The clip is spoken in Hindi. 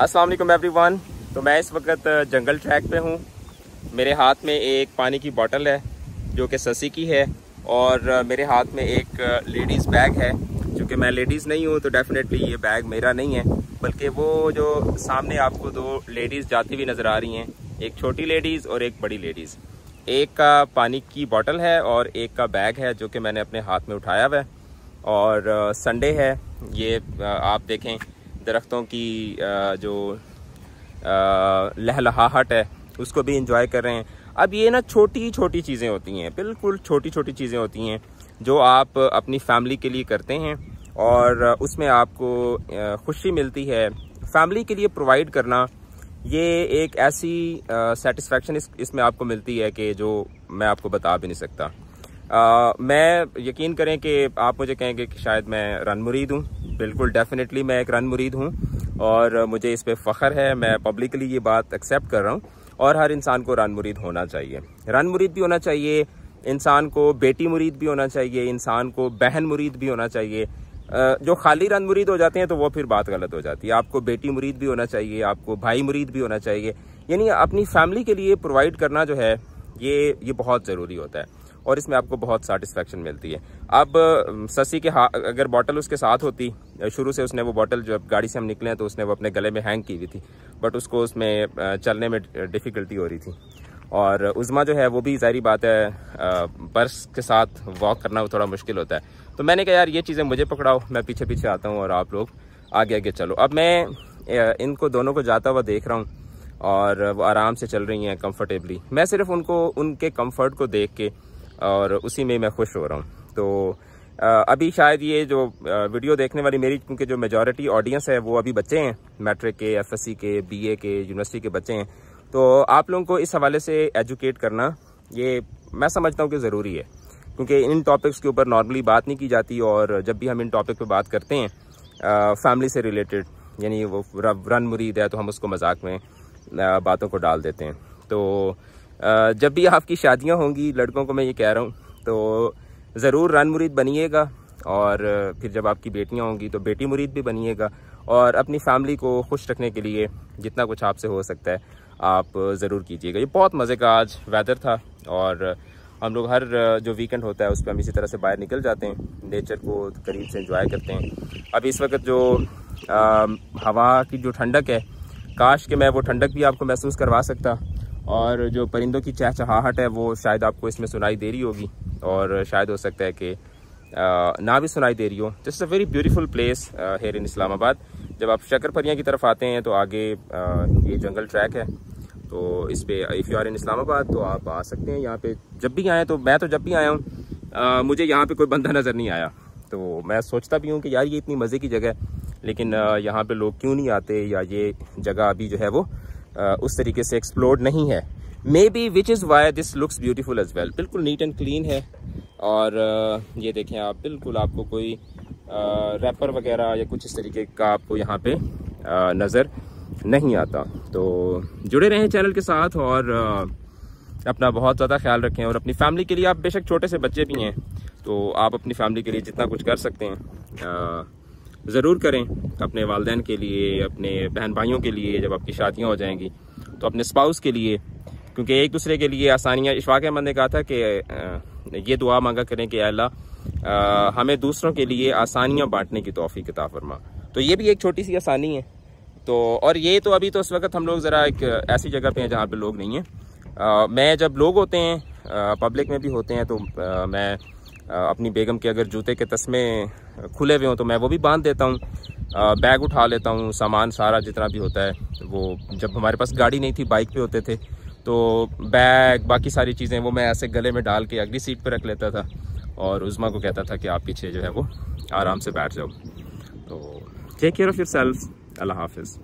अस्सलाम वालेकुम एवरीवन तो मैं इस वक्त जंगल ट्रैक पे हूँ मेरे हाथ में एक पानी की बॉटल है जो कि ससी की है और मेरे हाथ में एक लेडीज़ बैग है चूँकि मैं लेडीज़ नहीं हूँ तो डेफ़िनेटली ये बैग मेरा नहीं है बल्कि वो जो सामने आपको दो लेडीज़ जाती हुई नज़र आ रही हैं एक छोटी लेडीज़ और एक बड़ी लेडीज़ एक का पानी की बॉटल है और एक का बैग है जो कि मैंने अपने हाथ में उठाया हुआ है और संडे है ये आप देखें दरख्तों की जो लहलहाहट है उसको भी इंजॉय कर रहे हैं अब ये ना छोटी छोटी चीज़ें होती हैं बिल्कुल छोटी छोटी चीज़ें होती हैं जो आप अपनी फैमिली के लिए करते हैं और उसमें आपको खुशी मिलती है फैमिली के लिए प्रोवाइड करना ये एक ऐसी सेटिस्फेक्शन इस, इसमें आपको मिलती है कि जो मैं आपको बता भी नहीं सकता आ, मैं यकीन करें कि आप मुझे कहेंगे कि शायद मैं रन मुरीद हूँ बिल्कुल डेफिनेटली मैं एक रन मुरीद हूँ और मुझे इस पर फ़ख्र है मैं पब्लिकली ये बात एक्सेप्ट कर रहा हूँ और हर इंसान को रन मुरीद होना चाहिए रन मुरीद भी होना चाहिए इंसान को बेटी मुरीद भी होना चाहिए इंसान को बहन मुरीद भी होना चाहिए जो खाली रन मुरीद हो जाते हैं तो वो फिर बात गलत हो जाती है आपको बेटी मुरीद भी होना चाहिए आपको भाई मुरीद भी होना चाहिए यानी अपनी फैमिली के लिए प्रोवाइड करना जो है ये ये बहुत ज़रूरी होता है और इसमें आपको बहुत सेटिस्फेक्शन मिलती है अब ससी के अगर बॉटल उसके साथ होती शुरू से उसने वो बॉटल जब गाड़ी से हम निकले हैं तो उसने वो अपने गले में हैंग की हुई थी बट उसको उसमें चलने में डिफ़िकल्टी हो रही थी और उज़मा जो है वो भी ज़ाहरी बात है पर्स के साथ वॉक करना वो थोड़ा मुश्किल होता है तो मैंने कहा यार ये चीज़ें मुझे पकड़ाओ मैं पीछे पीछे आता हूँ और आप लोग आगे आगे चलो अब मैं इनको दोनों को जाता हुआ देख रहा हूँ और वो आराम से चल रही हैं कंफर्टेबली मैं सिर्फ उनको उनके कंफर्ट को देख के और उसी में मैं खुश हो रहा हूँ तो अभी शायद ये जो वीडियो देखने वाली मेरी क्योंकि जो मेजॉरिटी ऑडियंस है वो अभी बच्चे हैं मैट्रिक के एफएससी के बीए के यूनिवर्सिटी के बच्चे हैं तो आप लोगों को इस हवाले से एजुकेट करना ये मैं समझता हूँ कि ज़रूरी है क्योंकि इन टॉपिक्स के ऊपर नॉर्मली बात नहीं की जाती और जब भी हम इन टॉपिक पे बात करते हैं फैमिली से रिलेटेड यानी वो रन मुरीद है तो हम उसको मजाक में बातों को डाल देते हैं तो जब भी आपकी शादियाँ होंगी लड़कों को मैं ये कह रहा हूँ तो ज़रूर रन मुरीद बनिएगा और फिर जब आपकी बेटियाँ होंगी तो बेटी मुरीद भी बनिएगा और अपनी फैमिली को खुश रखने के लिए जितना कुछ आपसे हो सकता है आप ज़रूर कीजिएगा ये बहुत मज़े का आज वेदर था और हम लोग हर जो वीकेंड होता है उस पर हम इसी तरह से बाहर निकल जाते हैं नेचर को करीब से इंजॉय करते हैं अब इस वक्त जो आ, हवा की जो ठंडक है काश के मैं वो ठंडक भी आपको महसूस करवा सकता और जो परिंदों की चहचहाहट है वो शायद आपको इसमें सुनाई दे रही होगी और शायद हो सकता है कि ना भी सुनाई दे रही हो this a very beautiful place here in Islamabad जब आप शकर परियाँ की तरफ आते हैं तो आगे ये जंगल ट्रैक है तो इस पर if you are in Islamabad तो आप आ सकते हैं यहाँ पे जब भी आएँ तो मैं तो जब भी आया हूँ मुझे यहाँ पे कोई बंदा नज़र नहीं आया तो मैं सोचता भी हूँ कि यार ये इतनी मज़े की जगह है लेकिन यहाँ पे लोग क्यों नहीं आते या ये जगह अभी जो है वो उस तरीके से एक्सप्लोर्ड नहीं है maybe which is why this looks beautiful as well बिल्कुल नीट एंड क्लीन है और ये देखें आप बिल्कुल आपको कोई रैपर वगैरह या कुछ इस तरीके का आपको यहाँ पे नज़र नहीं आता तो जुड़े रहें चैनल के साथ और अपना बहुत ज़्यादा ख्याल रखें और अपनी फैमिली के लिए आप बेशक छोटे से बच्चे भी हैं तो आप अपनी फैमिली के लिए जितना कुछ कर सकते हैं ज़रूर करें अपने वालदेन के लिए अपने बहन भाइयों के लिए जब आपकी शादियाँ हो जाएंगी तो अपने स्पाउस के लिए क्योंकि एक दूसरे के लिए आसानियाँ इशफाक अहमद ने कहा था कि ये दुआ मांगा करें कि अल्लाह हमें दूसरों के लिए आसानियाँ बांटने की तोहफ़ी किताब फरमा तो ये भी एक छोटी सी आसानी है तो और ये तो अभी तो उस वक्त हम लोग ज़रा एक ऐसी जगह पे हैं जहाँ पे लोग नहीं हैं मैं जब लोग होते हैं पब्लिक में भी होते हैं तो आ, मैं आ, अपनी बेगम के अगर जूते के तस्में खुले हुए हों तो मैं वो भी बांध देता हूँ बैग उठा लेता हूँ सामान सारा जितना भी होता है वो जब हमारे पास गाड़ी नहीं थी बाइक पे होते थे तो बैग बाकी सारी चीज़ें वो मैं ऐसे गले में डाल के अगली सीट पर रख लेता था और उज़मा को कहता था कि आप पीछे जो है वो आराम से बैठ जाओ तो take care of yourself अल्लाह हाफिज़